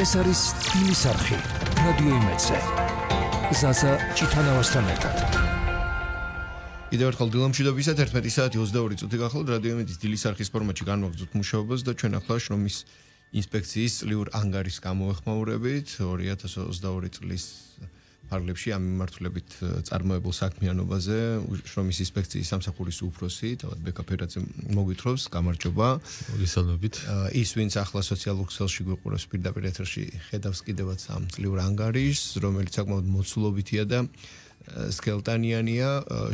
ეს არის თბილისის არქი რადიო იმედზე ზაზა ჩიტანავასთან ერთად იდეა ერთხელ დილამშვიდობისათ 11 საათი 22 წუთი გახლავთ რადიო იმედის თბილისის არქის ფორმატში განვაგზოთ მუშაობას და ჩვენ ახლა შრომის ინსპექციის წლიურ ანგარიშს გამოეხმაურებით 2022 წლის ფარგლებში ამ მიმართულებით წარმოებულ საქმიანობაზე შრომის ინსპექციის სამსახურის უფროსი თავად ბეკაფერაძე მოგვითხრობს გამარჯობა მოგესალმებით ის ვინც ახლა სოციალურ ქსელში გვიყურებს პირდაპირ ეთერში ხედავს კიდევაც ამ წლიურ ანგარიშს რომელიც საკმაოდ მოცულობითია და სკელტანიანია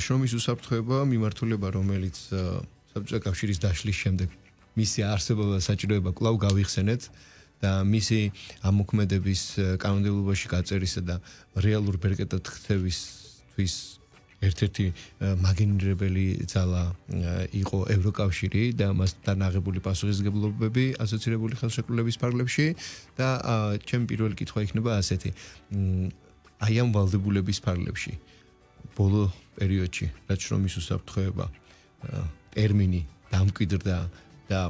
შრომის უსაფრთხოება მიმართულება რომელიც საბჭოთა კავშირის დაშლის შემდეგ მისი არსებობა საჭიროება კვლავ გავიხსენეთ და მისი ამოქმედების კანონდებლობაში გაწერისა და რეალურ ბერკეტად ხთვისთვის ერთ-ერთი მაგინირებელი ძალა იყო ევროკავშირი და მასთან აღებული პასუხისგებლობები ასოცირებული ხელშეკრულების ფარგლებში და ჩემი პირველი კითხვა იქნება ასეთი აი ამ ვალდებულების ფარგლებში ბოლო პერიოდში რაც რომის უსაფრთხოება ტერმინი დამკვიდრდა და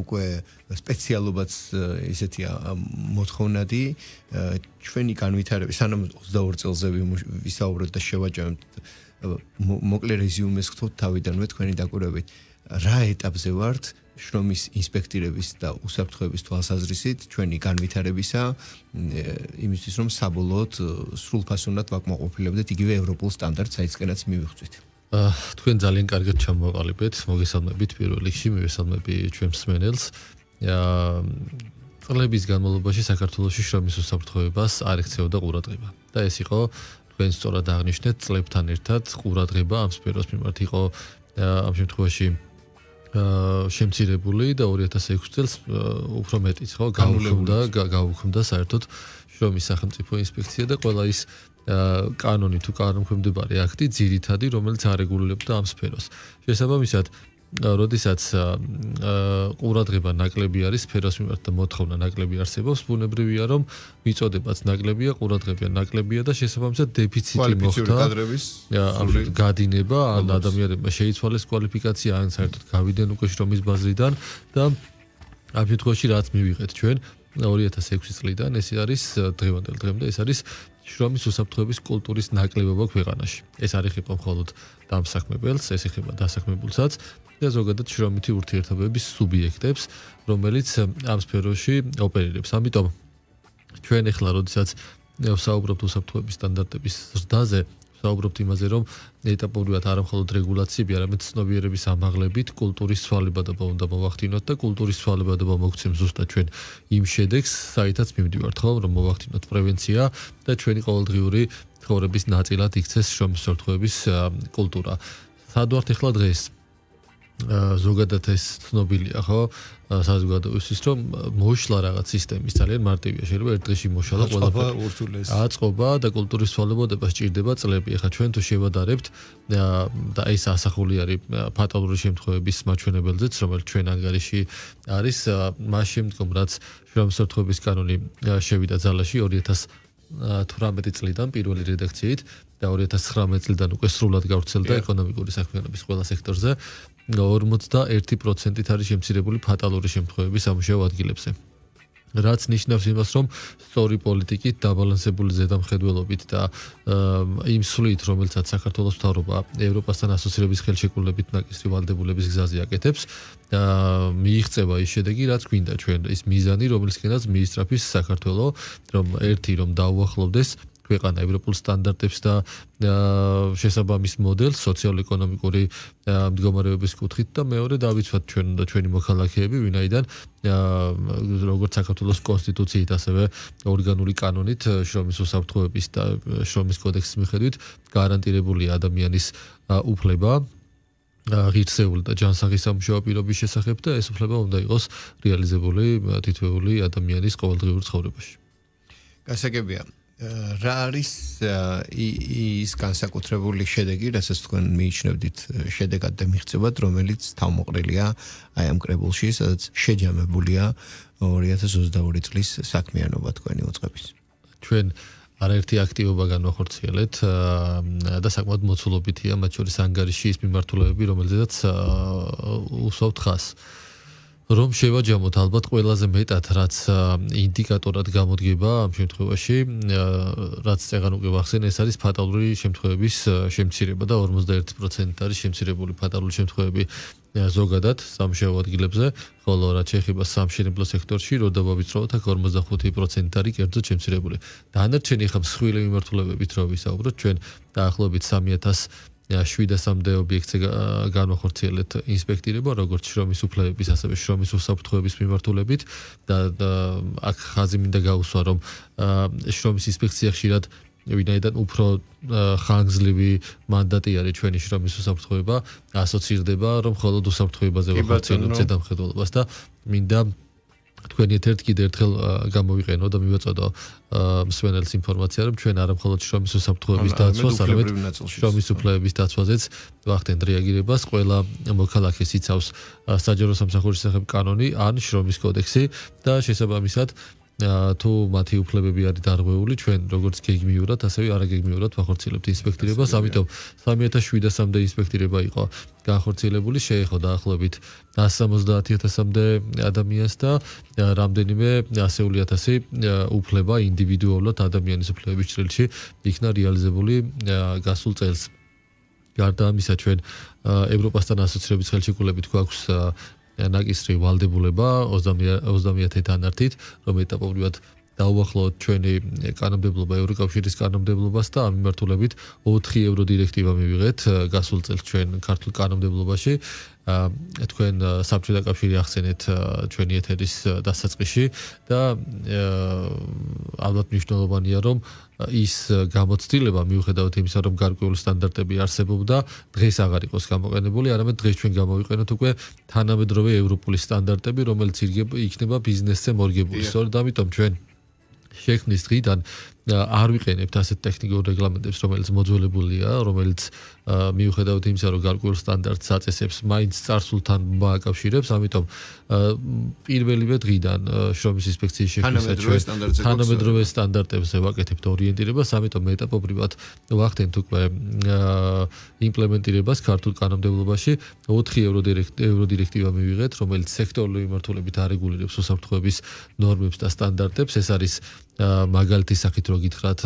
უკვე სპეციალობაც ესეთია მოთხოვნადი ჩვენი განვითარების სანამ 22 წელზე ვისაუბროთ და შევაჭრებთ მოკლე რეზიუმეს გთოთ თავიდანვე თქვენი დაკვირვებით რა ეტაპზე ვართ შრომის ინსპექტირების და უსაფრთხოების თვალსაზრისით ჩვენი განვითარებისა იმისთვის რომ საბოლოოდ სრულფასოვნად ვაკმაყოფილებდეთ იგივე ევროპულ სტანდარტს აიცკერაც მივიხვდით თქვენ ძალიან კარგად ჩამოყალიბეთ. მოგესალმებით პირველ რიგში, მივესალმები ჩვენს მსმენელს. აა წლების განმავლობაში საქართველოს შრომის უსაფრთხოებას არ ექცეოდა ყურადღება. და ეს იყო თქვენ სწორად აღნიშნეთ წლებთან ერთად ყურადღება ამ სფეროს მიმართ იყო ამ შემთხვევაში ა შემცირებული და 2006 წელს უფრო მეტიც ხო გაუქმდა გაუქმდა საერთოდ შრომის სახელმწიფო ინსპექცია და ყველა ის კანონი თუ კანონქვემდებარე აქტი ძირითადი რომელიც არეგულირებდა ამ სფეროს შესაბამისად როდესაც ყურადღება ნაკლები არის სფეროს მიმართ და მოთხოვნა ნაკლები არსებობს ბუნებრივია რომ მიწოდებაც ნაკლებია ყურადღება ნაკლებია და შესაბამისად დეფიციტი მოხდა გადინება ან ადამიანებმა შეიცვალეს კვალიფიკაცია ან საერთოდ გავიდნენ უკვე შრომის ბაზრიდან და ამ შემთხვევაში რაც მივიღეთ ჩვენ 2006 წლიდან ეს არის დღევანდელ დღემდე ეს არის შრომის უსაფრთხოების კულტურის ნაკლებობა ქვეყანაში. ეს არ იქნება მხოლოდ დამსახმებელს, ეს იქნება დასახმებულსაც და ზოგადად შრომითი ურთიერთობების სუბიექტებს, რომელიც ამ სფეროში ოპერირებს. ამიტომ ჩვენ ახლა, როდესაც ვსაუბრობთ უსაფრთხოების სტანდარტების ზრდაზე, საუბრობთ იმაზე, რომ ეტაპურად არ ამხოლოდ რეგულაციები, არამედ ცნობიერების ამაღლებით კულტურის ცვალებადობა უნდა მოვახდინოთ და კულტურის ცვალებადობა მოგცემ ზუსტად ჩვენ იმ შედეგს, საითაც მივდივართ, ხო, რომ მოვახდინოთ პრევენცია და ჩვენი ყოველდღიური ხორების ნაწილად იქცეს შრომის სორთხების კულტურა. სადვართ ეხლა დღეს ზოგადად ეს ცნობილია ხო საზოგადოებისთვის რომ მოშლა რაღაც სისტემის ძალიან მარტივია შეიძლება ერთ დღეში მოშალა ყველაფერი აწყობა და კულტურის ცვალებადობა სჭირდება წლები ხა ჩვენ თუ შევადარებთ და ეს ასახული არის ფატალური შემთხვევების მაჩვენებელზეც რომელიც ჩვენ ანგარიში არის მას შემდგომ რაც შრომსმოთხოვების კანონი შევიდა ძალაში 2000 18 წლიდან პირველი რედაქციით და 2019 წლიდან უკვე სრულად გავრცელდა ეკონომიკური საქმიანობის ყველა სექტორზე 51%-ით არის შემცირებული ფატალური შემთხვევები სამუშაო ადგილებზე. რაც ნიშნავს იმას, რომ სწორი პოლიტიკით, დაბალანსებული ზედამხედველობით და იმ სulit, რომელიცაც საქართველოს თავობა ევროპასთან ასოცირების ხელშეკრულებით ნაკისრი ვალდებულების გზაზე აკეთებს, მიიღწევა ის შედეგი, რაც გვინდა ჩვენ, ის მიზანი, რომელიც კიდაც მიისტრაფის საქართველოს, რომ ერთი რომ დაუახლოვდეს ქვეყანა ევროპულ სტანდარტებს და შესაბამის მოდელს სოციალურ-ეკონომიკური მდგომარეობის კუთხით და მეორე დავიცვათ ჩვენ და ჩვენი მოქალაქეები, ვინაიდან როგორც საქართველოს კონსტიტუციით, ასევე ორგანული კანონით შრომის უსაფრთხოების და შრომის კოდექსის მიხედვით გარანტირებული ადამიანის უფლება ღირსეულ და ჯანსაღისამშო პირობის შესახებ და ეს უფლება უნდა იყოს რეალიზებული თითოეული ადამიანის ყოველდღიურ ცხოვრებაში. გასაგებია რა არის ის განსაკუთრებული შედეგი, რასაც თქვენ მიიჩნევდით შედეგად და მიღწევად, რომელიც თავმოყრილია აი ამ კრებულში, სადაც შეჯამებულია 2022 წლის საქმიანობა თქვენი უწყების. ჩვენ არერთი აქტივობა განვახორციელეთ და საკმაოდ მოცულობითია მათ შორის ანგარიში ის მიმართულებები, რომელზედაც უსვავთ ხას. აა რომ შევაჯამოთ ალბათ ყველაზე მეტად რაც ინდიკატორად გამოდგება ამ შემთხვევაში რაც წეგან უკვე ახსენე ეს არის ფატალური შემთხვევების შემცირება და 51% არის შემცირებული ფატალური შემთხვევები ზოგადად სამშაბათ ადგილებზე ხოლო რაც ეხება სამშენებლო სექტორში როდა მოვიწროთ აქ 55% არის კერძო შემცირებული დანარჩენი ხა მსხვილი მიმართულებებით რო ვისაუბროთ ჩვენ დაახლოებით 3000 7-ამდე ობიექტზე განხორციელეთ ინსპექტირება, როგორც შრომის უფლებების, ასევე შრომის უსაფრთხოების მიმართულებით და აქ ხაზი მინდა გაუსვა, რომ შრომის ინსპექცია ხშირად ვინაიდან უფრო ხანგრძლივი მანდატი არის ჩვენი შრომის უსაფრთხოება, ასოცირდება, რომ მხოლოდ უსაფრთხოებაზე ვხორციელებთ ზედამხედველობას და მინდა თქვენი ერთ კიდე ერთხელ გამოვიყენო და მივაწოდო მსვენელს ინფორმაცია რომ ჩვენ არამხოლოდ შრომის უსაფრთხოების დაცვას არამედ შრომის უფლებების დაცვაზეც ვახდენთ რეაგირებას ყველა მოქალაქეს იცავს საჯარო სამსახურის სახელმწიფო კანონი ან შრომის კოდექსი და შესაბამისად თუ მათი უფლებები არის დარღვეული, ჩვენ როგორც გეგმიურად, ასევე არაგეგმიურად ვახორციელებთ ინსპექტირებას, ამიტომ 3700-მდე ინსპექტირება იყო განხორციელებული, შეეხო დაახლოებით 170000-მდე ადამიანს და რამდენიმე ასეული ათასი უფლება ინდივიდუალურად ადამიანის უფლებების ჭრილში იქნა რეალიზებული გასულ წელს. გარდა ამისა, ჩვენ ევროპასთან ასოცირების ხელშეკრულებით გვაქვს ნაკისრი ვალდებულება 20 20-ით დანართით, რომ ეტაპობრივად დაუახლოვოთ ჩვენი კანონმდებლობა ევროკავშირის კანონმდებლობას და ამ მიმართულებით 4 ევრო დირექტივა მივიღეთ გასულ წელს ჩვენ ქართულ კანონმდებლობაში თქვენ საბჭოთა კავშირი ახსენეთ ჩვენი ეთერის დასაწყისში და ალბათ მნიშვნელოვანია რომ ის გამოცდილება მიუხედავად იმისა რომ გარკვეული სტანდარტები არსებობდა დღეს აღარ იყოს გამოყენებული არამედ დღეს ჩვენ გამოვიყენოთ უკვე თანამედროვე ევროპული სტანდარტები რომელიც იქნება ბიზნესზე მორგებული სწორედ ამიტომ ჩვენ die Industrie dann არ ვიყენებთ ასეთ ტექნიკურ რეგლამენტებს, რომელიც მოძველებულია, რომელიც მიუხედავთ იმისა, რომ გარკვეულ სტანდარტს აწესებს, მაინც წარსულთან მოაკავშირებს, ამიტომ პირველივე დღიდან შრომის ინსპექციის შეფასებით თანამედროვე სტანდარტებზე ვაკეთებთ ორიენტირებას, ამიტომ მეტაპობრივად ვახდენთ უკვე იმპლემენტირებას ქართულ კანონმდებლობაში 4 ევრო ევრო დირექტივა მივიღეთ, რომელიც სექტორული მიმართულებით არეგულირებს უსაფრთხოების ნორმებს და სტანდარტებს, ეს არის მაგალითის სახით რო გითხრათ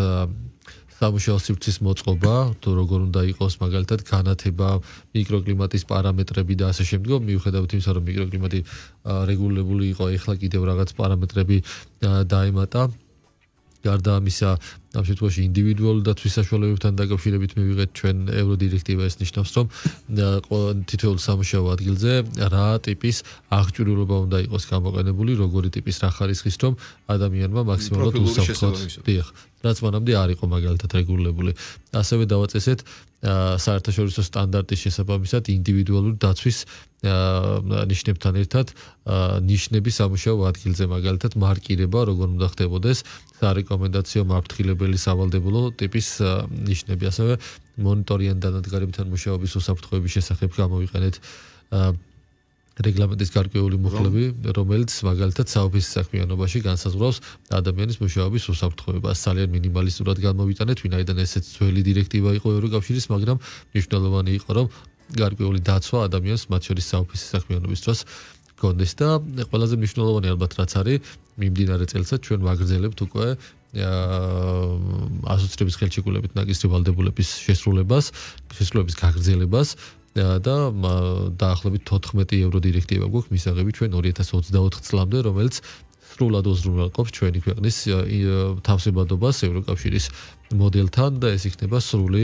სამუშაო სივრცის მოწყობა, თუ როგორ უნდა იყოს მაგალითად განათება, მიკროკლიმატის პარამეტრები და ასე შემდგომ, მიუხედავად იმისა, რომ მიკროკლიმატი რეგულირებული იყო, ეხლა კიდევ რაღაც პარამეტრები დაემატა. გარდა ამისა, ამ შემთხვევაში ინდივიდუალურ და თვის საშუალებებთან დაკავშირებით მივიღეთ ჩვენ ევროდირექტივა ეს ნიშნავს რომ თითოეულ სამუშაო ადგილზე რა ტიპის აღჭურვილობა უნდა იყოს გამოყენებული როგორი ტიპის რა ხარისხის რომ ადამიანმა მაქსიმალურად უსაფრთხოს დიახ რაც მანამდე არ იყო მაგალითად რეგულირებული. ასევე დავაწესეთ საერთაშორისო სტანდარტის შესაბამისად ინდივიდუალურ დაცვის ნიშნებთან ერთად ნიშნების სამუშაო ადგილზე მაგალითად მარკირება როგორ უნდა ხდებოდეს სარეკომენდაციო მაფრთხილებელი სავალდებულო ტიპის ნიშნები ასევე მონიტორიან დანადგარებთან მუშაობის უსაფრთხოების შესახებ გამოიყენეთ რეგლამენტის გარკვეული მუხლები, რომელიც მაგალითად საოფისე საქმიანობაში განსაზღვრავს ადამიანის მუშაობის უსაფრთხოებას, ძალიან მინიმალისტურად გამოვიტანეთ, ვინაიდან ესეც ძველი დირექტივა იყო ევროკავშირის, მაგრამ მნიშვნელოვანი იყო, რომ გარკვეული დაცვა ადამიანს მათ შორის საოფისე საქმიანობის დროს კონდეს და ყველაზე მნიშვნელოვანი ალბათ რაც არის მიმდინარე წელსაც ჩვენ ვაგრძელებთ უკვე აა ასოცირების ხელშეკრულებით ნაკისრი ვალდებულების შესრულებას, შესრულების გაგრძელებას და დაახლოებით 14 ევრო დირექტივა გვაქვს მისაღები ჩვენ 2024 წლამდე, რომელიც სრულად უზრუნველყოფს ჩვენი ქვეყნის თავსებადობას ევროკავშირის მოდელთან და ეს იქნება სრული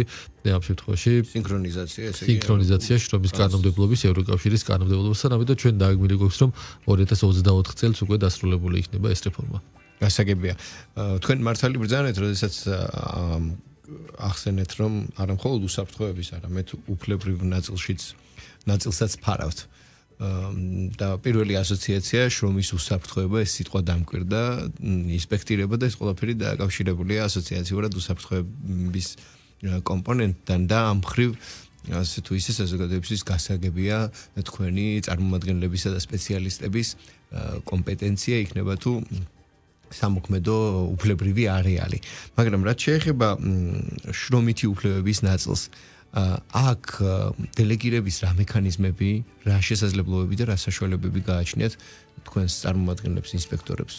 ამ შემთხვევაში სინქრონიზაცია ესე იგი სინქრონიზაცია შრომის კანონმდებლობის ევროკავშირის კანონმდებლობასთან, ამიტომ ჩვენ დაგმირი გვაქვს რომ 2024 წელს უკვე დასრულებული იქნება ეს რეფორმა. გასაგებია. თქვენ მართალი ბრძანეთ, როდესაც ახსენეთ, რომ არა მხოლოდ უსაფრთხოების, არამედ უფლებრივ ნაწილშიც ნაწილსაც ფარავთ. და პირველი ასოციაცია შრომის უსაფრთხოება ეს სიტყვა დამკვირდა, ინსპექტირება და ეს ყველაფერი დაკავშირებულია ასოციაციურად უსაფრთხოების კომპონენტთან და ამხრივ ასე თუ ისე საზოგადოებისთვის გასაგებია თქვენი წარმომადგენლებისა და სპეციალისტების კომპეტენცია იქნება თუ სამოქმედო უფლებრივი არეალი. მაგრამ რაც შეეხება შრომითი უფლებების ნაწილს, აქ დელეგირების რა მექანიზმები, რა შესაძლებლობები და რა საშუალებები გააჩნიათ თქვენს წარმომადგენლებს ინსპექტორებს?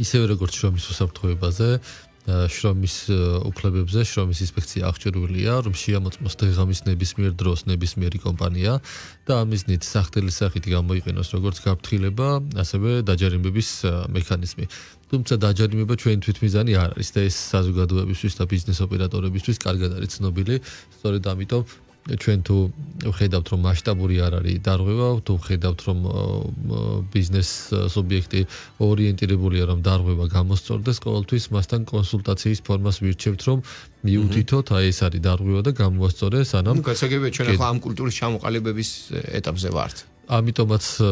ისევე როგორც შრომის უსაფრთხოებაზე, შრომის უფლებებზე შრომის ინსპექცია აღჭურვილია, რომ შეამოწმოს დღეღამის ნებისმიერ დროს ნებისმიერი კომპანია და ამისნით სახთელი სახით გამოიყენოს როგორც გაფრთხილება, ასევე დაჯერიმების მექანიზმი. თუმცა დაჯერიმება ჩვენ თვითმიზანი არ არის და ეს საზოგადოებისთვის და ბიზნეს ოპერატორებისთვის კარგად არის ცნობილი, სწორედ ამიტომ ჩვენ თუ ვხედავთ რომ მასშტაბური არ არის დარღვევა, თუ ვხედავთ რომ ბიზნეს სუბიექტი ორიენტირებულია რომ დარღვევა გამოსწორდეს, ყოველთვის მასთან კონსულტაციის ფორმას ვირჩევთ რომ მიუთითოთ აი ეს არის დარღვევა და გამოვასწორე სანამ გასაგებია ჩვენ ახლა ამ კულტურის ჩამოყალიბების ეტაპზე ვართ. ამიტომაც э,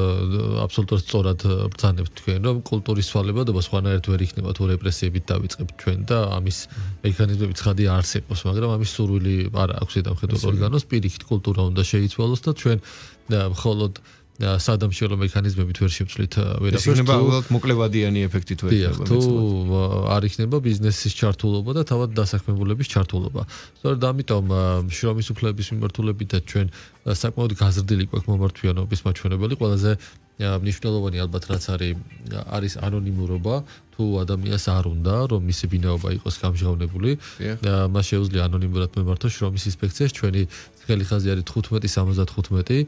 აბსოლუტურად სწორად э, ბრძანებთ თქვენ, რომ კულტურის ცვალებადობა სხვანაირად ვერ იქნება თუ რეპრესიებით დაიწყებთ თქვენ და ამის მექანიზმები ცხადი არს ეყოს, მაგრამ ამის სურვილი არა აქვს ედამხედო ორგანოს, პირიქით კულტურა უნდა შეიცვალოს და თქვენ э, მხოლოდ სადამშველო მექანიზმებით ვერ შევწვით ვერაფერს. ეს იქნება უბრალოდ მოკლევადიანი ეფექტით ვერ იქნება. თუ არ იქნება ბიზნესის ჩართულობა და თავად დასაქმებულების ჩართულობა. სწორედ ამიტომ შრომის უფლების მიმართულებით და ჩვენ э, საკმაოდ გაზრდილი კვეთ მომართვიანობის მაჩვენებელი ყველაზე მნიშვნელოვანი ალბათ რაც არის არის ანონიმურობა თუ ადამიანს არ უნდა რომ მისი ბინაობა იყოს გამჟღავნებული მას შეუძლია ანონიმურად მომართოს შრომის ინსპექციას ჩვენი ძველი ხაზი არის 1575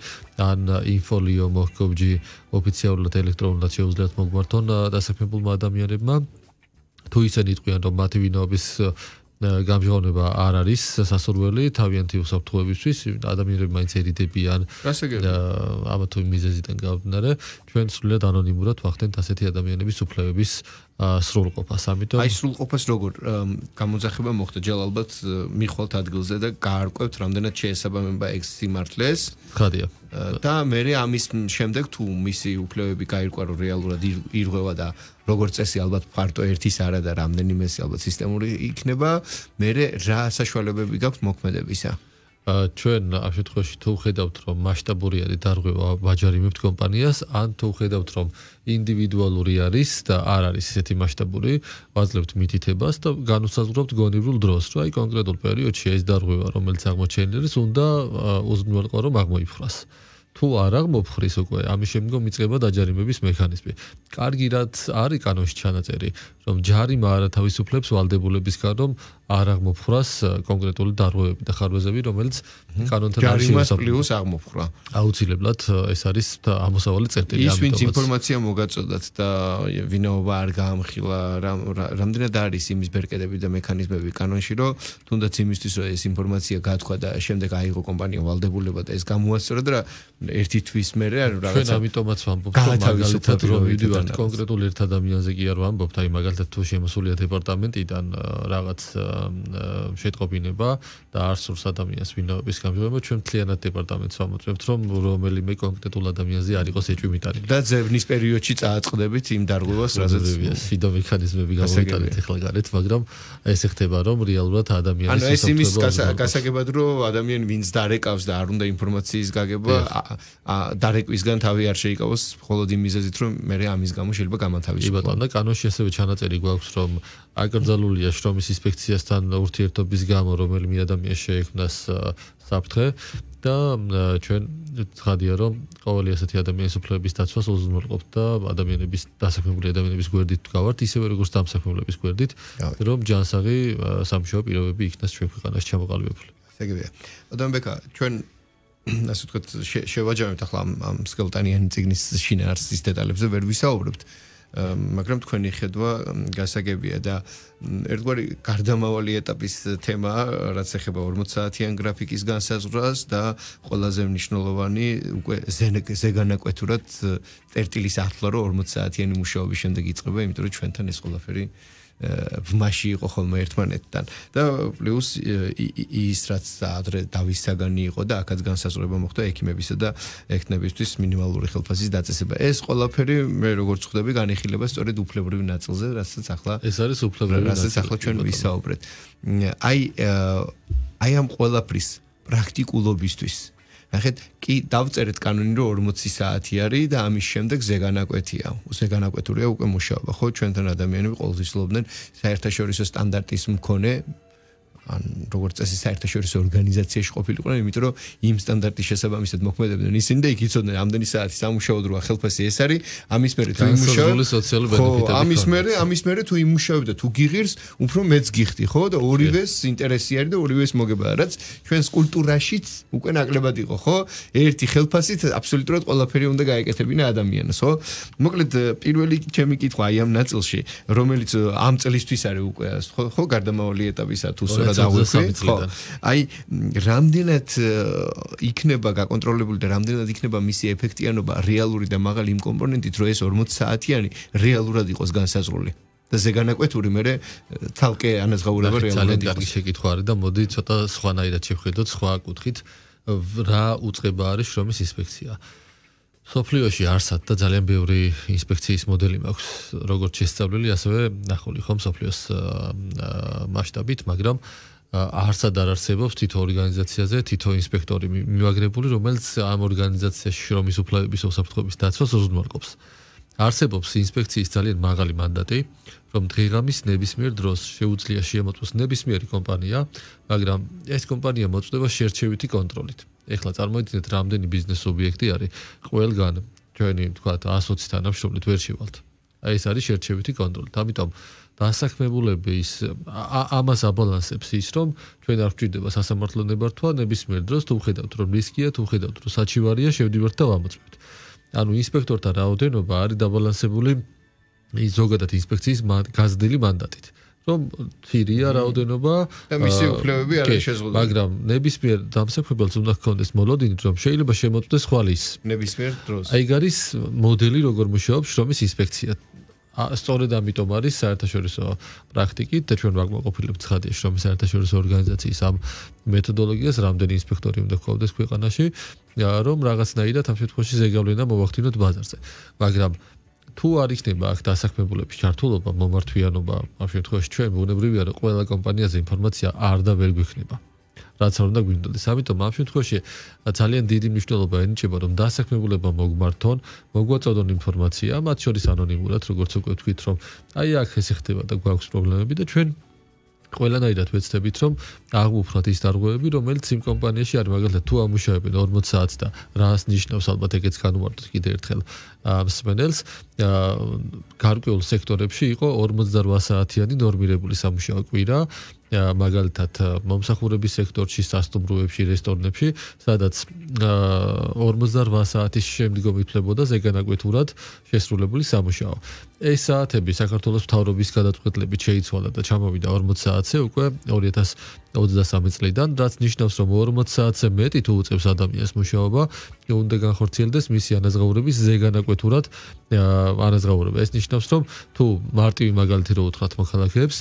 ან info.lio.mogovji ოფიციალურად ელექტრონულად შეუძლიათ მომართონ დასაქმებულმა ადამიანებმა თუ ისინი იყვიან რომ მათი ბინაობის გამჟღავნება არ არის სასურველი თავიანთი უსაფრთხოებისთვის ადამიანები მაინც ერიდებიან აბათო მიზეზიდან გამომდინარე ჩვენ სულად ანონიმურად ვახდენთ ასეთი ადამიანების უფლებების სრულყოფას, ამიტომ აი სრულყოფას როგორ გამოძახება მოხდა? ჯერ ალბათ მიხვალთ ადგილზე და გაარკვევთ რამდენად შეესაბამება ეგ სიმართლეს. ხადია. და მე ამის შემდეგ თუ მისი უფლებები გაირკვა რომ რეალურად ირღვევა და როგორც წესი ალბათ პარტო ერთის არა და რამდენიმე ალბათ სისტემური იქნება, მე რა საშუალებები გაქვს მოქმედებისა? აა ჩვენ ამ შემთხვევაში თუ ხედავთ რომ მასშტაბური არის დარღვევა ვაჯარი მიმთ კომპანიას ან თუ ხედავთ რომ ინდივიდუალური არის და არ არის ესეთი მასშტაბური ვაძლევთ მითითებას და განუსაზღვრავთ გონივრულ დროს რა აი კონკრეტულ პერიოდში ეს დარღვევა რომელიც აღმოჩენილი არის უნდა უზრუნველყო რომ აღმოიფხვრას თუ არ აღმოფხრის უკვე ამის შემდგომ იწყება დაჯარიმების მექანიზმი. კარგი რაც არის კანონში ჩანაწერი, რომ ჯარი მარა თავისუფლებს ვალდებულებისგან რომ არ აღმოფხვრას კონკრეტული დარღვევები და ხარვეზები რომელიც კანონთან არის მისაპლიუს აღმოფხვრა აუცილებლად ეს არის ამოსავალი წერტილი ამიტომ ის ვინც ინფორმაცია მოგაწოდათ და ვინაობა არ გაამხილა რამდენად არის იმის ბერკედები და მექანიზმები კანონში რომ თუნდაც იმისთვის რომ ეს ინფორმაცია გათქვა და შემდეგ აიღო კომპანია ვალდებულება და ეს გამოასწორა და ერთი თვის მერე ან რაღაცა ჩვენ ამიტომაც ვამბობთ რომ მაგალითად რომ ვიდივართ კონკრეტულ ერთ ადამიანზე კი არ ვამბობთ აი მაგალითად მაგალითად თუ შემოსულია დეპარტამენტიდან რაღაც შეტყობინება და არ სურს ადამიანს ვინაობის გამჟღება, ჩვენ მთლიანად დეპარტამენტს ამოწმებთ, რომ რომელიმე კონკრეტულ ადამიანზე არ იყოს ეჭვმიტანილი. და ზევნის პერიოდში წააწყდებით იმ დარგულას, რაზეც ფიდო მექანიზმები გამოიყენეთ ახლა გარეთ, მაგრამ ეს ხდება, რომ რეალურად ადამიანის ანუ ეს იმის გასაგებად რო ადამიანი ვინც დარეკავს და არ უნდა ინფორმაციის გაგება დარეკვისგან თავი არ შეიკავოს, მხოლოდ იმ მიზეზით, რომ მე ამის გამო შეიძლება გამათავისუფლო. კი ბატონო, კანონში ასევე ჩანაწერ ჩაწერი გვაქვს რომ აკრძალულია შრომის ინსპექციასთან ურთიერთობის გამო რომელიმე ადამიანს შეექმნას საფრთხე და ჩვენ ვთხადია რომ ყოველი ასეთი ადამიანის უფლებების დაცვას უზრუნველყოფთ და ადამიანების დასაქმებული ადამიანების გვერდით გავართ ისევე როგორც დამსაქმებლების გვერდით რომ ჯანსაღი სამშობლო პირობები იქნას ჩვენ ქვეყანაში ჩამოყალიბებული ასე იგივეა ადამიანბეკა ჩვენ ასე ვთქვათ შევაჯამებთ ახლა ამ სკელტანიან ციგნის შინაარსის დეტალებზე ვერ ვისაუბრებთ მაგრამ თქვენი ხედვა გასაგებია და ერთგვარი გარდამავალი ეტაპის თემაა, რაც ეხება 40-საათიან გრაფიკის განსაზღვრას და ყველაზე მნიშვნელოვანი უკვე ზეგანაკვეთურად წერტილის ახლო რო 40-საათიანი მუშაობის შემდეგ იწყება, იმიტომ რომ ჩვენთან ეს ყველაფერი ვმაში იყო ხოლმე ერთმანეთთან და პლუს ის რაც ადრე დავისაგანი იყო და აქაც განსაზღვრება მოხდა ექიმებისა და ექნებისთვის მინიმალური ხელფასის დაწესება ეს ყველაფერი მე როგორც ხვდები განიხილება სწორედ უფლებრივ ნაწილზე რასაც ახლა ეს არის უფლებრივი ნაწილი რასაც ახლა ჩვენ ვისაუბრეთ აი აი ამ ყველაფრის პრაქტიკულობისთვის ნახეთ, კი დავწერეთ კანონი, რომ 40 საათი არის და ამის შემდეგ ზეგანაკვეთია. ზეგანაკვეთურია უკვე მუშაობა, ხო? ჩვენთან ადამიანები ყოველთვის ლობდნენ საერთაშორისო სტანდარტის მქონე ან როგორც წესი საერთაშორისო ორგანიზაციაში ყოფილიყვნენ, იმიტომ რომ იმ სტანდარტის შესაბამისად მოქმედებდნენ ისინი და იქ იცოდნენ ამდენი საათი სამუშაო დროა ხელფასი ეს არის, ამის მერე თუ იმუშაობ ხო, ამის მერე, ამის მერე თუ იმუშაობ და თუ გიღირს, უფრო მეც გიხდი, ხო? და ორივეს ინტერესი არის და ორივეს მოგება, რაც ჩვენს კულტურაშიც უკვე ნაკლებად იყო, ხო? ერთი ხელფასით აბსოლუტურად ყველაფერი უნდა გაეკეთებინა ადამიანს, ხო? მოკლედ პირველი ჩემი კითხვა აი ამ ნაწილში, რომელიც ამ წლისთვის არის უკვე, ხო, გარდამავალი ეტაპისა თუ სწორად დაგვიხსენეთ ხო აი რამდენად იქნება გაკონტროლებული და რამდენად იქნება მისი ეფექტიანობა რეალური და მაღალი იმ კომპონენტით რო ეს 40 საათიანი რეალურად იყოს განსაზღვრული და ზეგანაკვეთური მე თალკე ანაზღაურება რეალურად იყოს ძალიან კარგი შეკითხვა არის და მოდი ცოტა სხვანაირად შევხედოთ სხვა კუთხით რა უצება არის შრომის ინსპექცია სოფლიოში არსად და ძალიან ბევრი ინსპექციის მოდელი მაქვს, როგორც შესწავლილი, ასევე ნახული ხომ სოფლიოს მასშტაბით, მაგრამ არსად არ არსებობს თითო ორგანიზაციაზე თითო ინსპექტორი მიმაგრებული, რომელიც ამ ორგანიზაციას შრომის უფლებების უსაფრთხოების დაცვას უზრუნველყოფს. არსებობს ინსპექციის ძალიან მაღალი მანდატი, რომ დღეღამის ნებისმიერ დროს შეუძლია შემოწმოს ნებისმიერი კომპანია, მაგრამ ეს კომპანია მოწდება შერჩევითი კონტროლით. ეხლა წარმოიდგინეთ რამდენი ბიზნეს ობიექტი არის ყველგან ჩვენი თქვა 120 თანამშრომლით ვერ შევალთ აი ეს არის შერჩევითი კონტროლი ამიტომ დასახმებულები ის ამას აბალანსებს ის რომ ჩვენ არ ვჭირდება სასამართლო ნებართვა ნებისმიერ დროს თუ ხედავთ რომ რისკია თუ ხედავთ რომ საჩივარია შევდივართ და ვამოწმებთ ანუ ინსპექტორთა რაოდენობა არის დაბალანსებული ზოგადად ინსპექციის გაზრდილი მანდატით რომ თირია რაოდენობა და მისი უფლებები არ შეზღუდული. მაგრამ ნებისმიერ დამსაქმებელს უნდა ჰქონდეს მოლოდინი, რომ შეიძლება შემოწმდეს ხვალის. ნებისმიერ დროს. აი გარის მოდელი როგორ მუშაობს შრომის ინსპექცია. სწორედ ამიტომ არის საერთაშორისო პრაქტიკით და ჩვენ ვაკმაყოფილებთ ხადია შრომის საერთაშორისო ორგანიზაციის ამ მეთოდოლოგიას, რამდენი ინსპექტორი უნდა ქონდეს ქვეყანაში, რომ რაღაცნაირად ამ შემთხვევაში ზეგავლენა მოახდინოთ ბაზარზე. მაგრამ თუ არ იქნება აქ დასაქმებულების ჩართულობა, მომართვიანობა, ამ შემთხვევაში ჩვენ ბუნებრივია რომ ყველა კომპანიაზე ინფორმაცია არ და ვერ გვექნება. რაც არ უნდა გვინდოდეს. ამიტომ ამ შემთხვევაში ძალიან დიდი მნიშვნელობა ენიჭება რომ დასაქმებულება მოგმართონ, მოგვაწოდონ ინფორმაცია, მათ შორის ანონიმურად, როგორც უკვე ვთქვით, რომ აი აქ ეს ხდება და გვაქვს პრობლემები და ჩვენ ყველანაირად ვეცდებით რომ აღვუფრათ ის დარგვეები რომელიც იმ კომპანიაში არის მაგალითად თუ ამუშავებენ 40 საათს და რას ნიშნავს ალბათ ეგეც განუმარტოთ კიდე ერთხელ მსმენელს გარკვეულ სექტორებში იყო 48 საათიანი ნორმირებული სამუშაო კვირა მაგალითად მომსახურების სექტორში, სასტუმროებში, რესტორნებში, სადაც 48 საათის შემდგომ ითვლებოდა ზეგანაკვეთურად შესრულებული სამუშაო. ეს საათები საქართველოს მთავრობის გადაწყვეტლებით შეიცვალა და ჩამოვიდა 40 საათზე უკვე 2023 წლიდან, რაც ნიშნავს, რომ 40 საათზე მეტი თუ უწევს ადამიანს მუშაობა, უნდა განხორციელდეს მისი ანაზღაურების ზეგანაკვეთურად ანაზღაურება. ეს ნიშნავს, რომ თუ მარტივი მაგალითი რო უთხრათ მოქალაქეებს,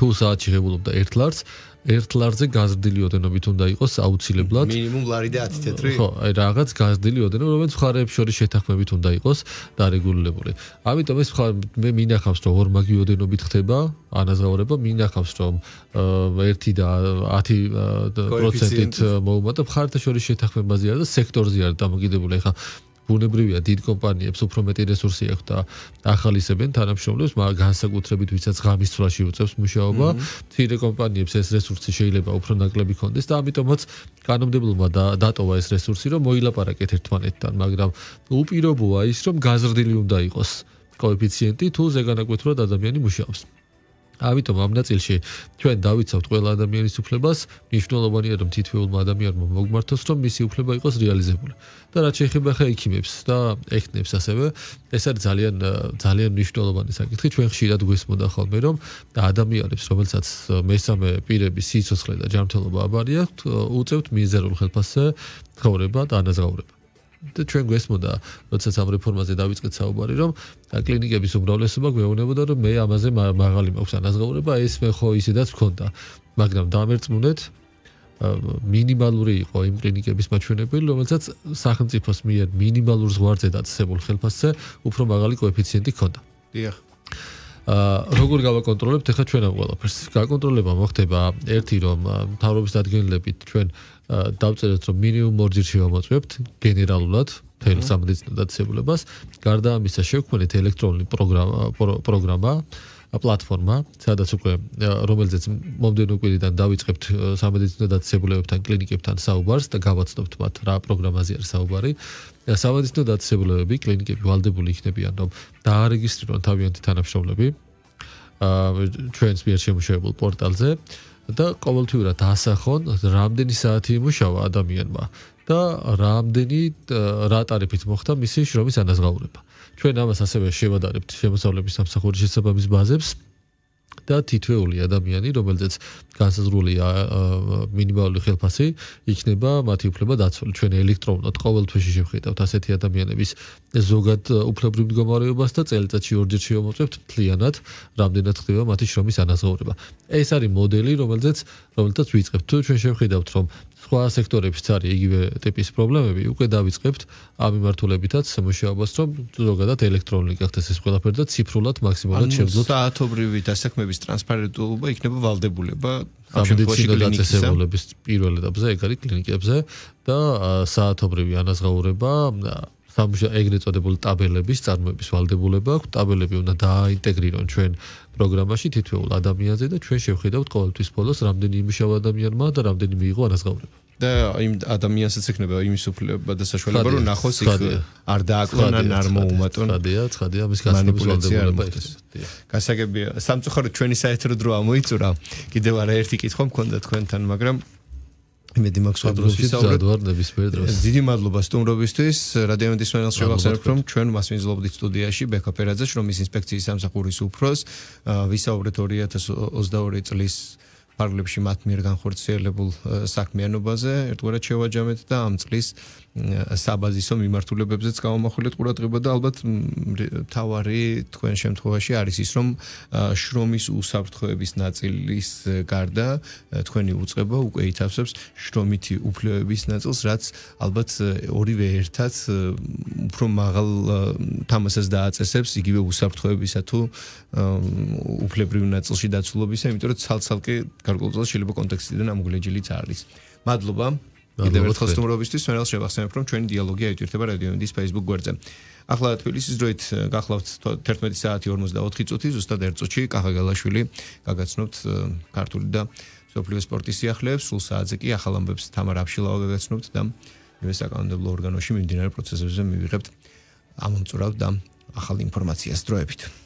თუ საათში ღებულობდა ერთ ლარს ერთ ლარზე გაზრდილი ოდენობით უნდა იყოს აუცილებლად მინიმუმ ლარი და 10 თეთრი ხო აი რაღაც გაზრდილი ოდენობა რომელიც მხარეებს შორის შეთანხმებით უნდა იყოს დარეგულირებული ამიტომ ეს მე მინახავს რომ ორმაგი ოდენობით ხდება ანაზღაურება მინახავს რომ 1 და 10 პროცენტით მოუმატა მხარეთა შორის შეთანხმებაზე არა და სექტორზე არა დამოკიდებული ხა ბუნებრივია დიდ კომპანიებს უფრო მეტი რესურსი აქვს და ახალისებენ თანამშრომლებს, მაგრამ განსაკუთრებით ვისაც ღამის ცვლაში უწევს მუშაობა, მცირე კომპანიებს ეს რესურსი შეიძლება უფრო ნაკლები ქონდეს და ამიტომაც კანონმდებლობა დატოვა ეს რესურსი, რომ მოილაპარაკეთ ერთმანეთთან, მაგრამ უპირობოა ის, რომ გაზრდილი უნდა იყოს კოეფიციენტი თუ ზეგანაკვეთურად ადამიანი მუშაობს. ამიტომ ამ ნაწილში ჩვენ დავიცავთ ყველა ადამიანის უფლებას, მნიშვნელოვანია რომ თითოეულმა ადამიანმა მოგმართოს რომ მისი უფლება იყოს რეალიზებული. და რაც შეიძლება ხა იქიმებს და ექნებს ასევე, ეს არის ძალიან ძალიან მნიშვნელოვანი საკითხი. ჩვენ ხშირად გვესმოდა ხოლმე რომ ადამიანებს, რომელსაც მესამე პირების სიცოცხლე და ჯანმრთელობა აბარია, უწევთ მიზერულ ხელფასზე ხოვრება და ანაზღაურება. და ჩვენ გვესმოდა როდესაც ამ რეფორმაზე დაიწყეთ საუბარი რომ კლინიკების უმრავლესობა გვეუბნებოდა რომ მე ამაზე მაღალი მაქვს ანაზღაურება ეს მე ხო ისედაც მქონდა მაგრამ დამერწმუნეთ მინიმალური იყო იმ კლინიკების მაჩვენებელი რომელსაც სახელმწიფოს მიერ მინიმალურ ზღვარზედ აწესებულ ხელფასზე უფრო მაღალი კოეფიციენტი ჰქონდა დიახ ა როგორ გავაკონტროლებთ ახლა ჩვენ ამ ყველაფერს? გაკონტროლება მოხდება ერთი რომ თავრობის დადგენილებით ჩვენ დავწეროთ რომ მინიმუმ ორჯერ შევამოწმებთ გენერალურად ფერს ამდენ დაცებულებას გარდა ამისა შექმნით ელექტრონული პროგრამა პროგრამა პლატფორმა სადაც უკვე რომელზეც მომდენო კვირიდან დავიწყებთ სამედიცინო დაცებულებებთან კლინიკებთან საუბარს და გავაცნობთ მათ რა პროგრამაზე არის საუბარი სამედიცინო დაცებულებები კლინიკები ვალდებული იქნებიან რომ დაარეგისტრირონ თავიანთი თანამშრომლები ჩვენს მიერ შემუშავებულ პორტალზე და ყოველთვიურად ასახონ რამდენი საათი იმუშავა ადამიანმა და რამდენი რა ტარიფით მოხდა მისი შრომის ანაზღაურება. ჩვენ ამას ასევე შევადარებთ შემოსავლების სამსახურის შესაბამის ბაზებს. და თითოეული ადამიანი, რომელიც განსაზრულია მინიმალური ხელფასი, იქნება მათი უფლება დაცული. ჩვენ ელექტრონულად ყოველთვის შეხედავთ ასეთი ადამიანების ზოგად უფლებრივ მდგომარეობას და წელიწადში ორჯერ შევამოწმებთ მთლიანად რამდენად ხდება მათი შრომის ანაზღაურება. ეს არის მოდელი, რომელიც რომელიც ვიწყებთ. თუ ჩვენ შეხედავთ, რომ სხვა სექტორებშიც არის იგივე ტიპის პრობლემები. უკვე დავიწყებთ ამ მიმართულებითაც მუშაობას, რომ ზოგადად ელექტრონიკა ხდეს ეს ყველაფერი და ციფრულად მაქსიმალურად შევძლოთ. ანუ საათობრივი დასაქმების ტრანსპარენტულობა იქნება ვალდებულება ამ შემთხვევაში კლინიკების პირველ ეტაპზე, ეგარი კლინიკებზე და საათობრივი ანაზღაურება სამუშა ეგრეთ წოდებული ტაბელების წარმოების ვალდებულება აქვს. ტაბელები უნდა დააინტეგრირონ ჩვენ პროგრამაში თითოეულ ადამიანზე და ჩვენ შევხედავთ ყოველთვის ფოლოს რამდენი იმუშავა ადამიანმა და რამდენი მიიღო ანაზღაურება. და იმ ადამიანსაც ექნება იმის უფლება და საშუალება რომ ნახოს იქ არ დააკლონან არ მოუმატონ. ხადია, ხადია, მის გასაგებია. გასაგებია. სამწუხაროდ ჩვენი საეთრო დრო ამოიწურა. კიდევ არაერთი კითხვა მქონდა თქვენთან, მაგრამ იმედი მაქვს გადასვლისაურად ვარ ნებისმიერ დროს. დიდი მადლობა სტუმრობისთვის. რადიო ამდის მენელს შევახსენებ, რომ ჩვენ მას მიზლობდით სტუდიაში ბექოპერაძე, რომ ის ინსპექციის სამსახურის უფროს, ვისაუბრეთ 2022 წლის მარგლებში მათ მიერ განხორციელებულ э, საქმიანობაზე ერთგვარად შევაჯამეთ და ამ წლის საბაზისო მიმართულებებზეც გამომახვილეთ ყურადღება და ალბათ თავარი თქვენ შემთხვევაში არის ის რომ შრომის უსაფრთხოების ნაწილის გარდა თქვენი უწება უკვე ითავსებს შრომითი უფლებების ნაწილს რაც ალბათ ორივე ერთად უფრო მაღალ თამასას დააწესებს იგივე უსაფრთხოებისა თუ უფლებრივი ნაწილში დაცულობისა იმიტომ რომ ცალ-ცალკე გარკვეულწილად შეიძლება კონტექსტიდან ამ უგლეჯილიც არის მადლობა კიდევ ერთხელ სტუმრობისთვის მერალ შევახსენებ, რომ ჩვენი დიალოგი აიჭირება რადიო ინდის Facebook გვერდზე. ახლა თბილისის დროით გახლავთ 11 საათი 54 წუთი, ზუსტად ერთ წუთში კახაგალაშვილი გაგაცნობთ ქართული და სოფლიო სპორტის სიახლეებს, სულ საათზე კი ახალ ამბებს თამარ აბშილავა გაგაცნობთ და იმის საკანონმდებლო ორგანოში მიმდინარე პროცესებზე მივიღებთ ამომწურავ და ახალ ინფორმაციას დროებით.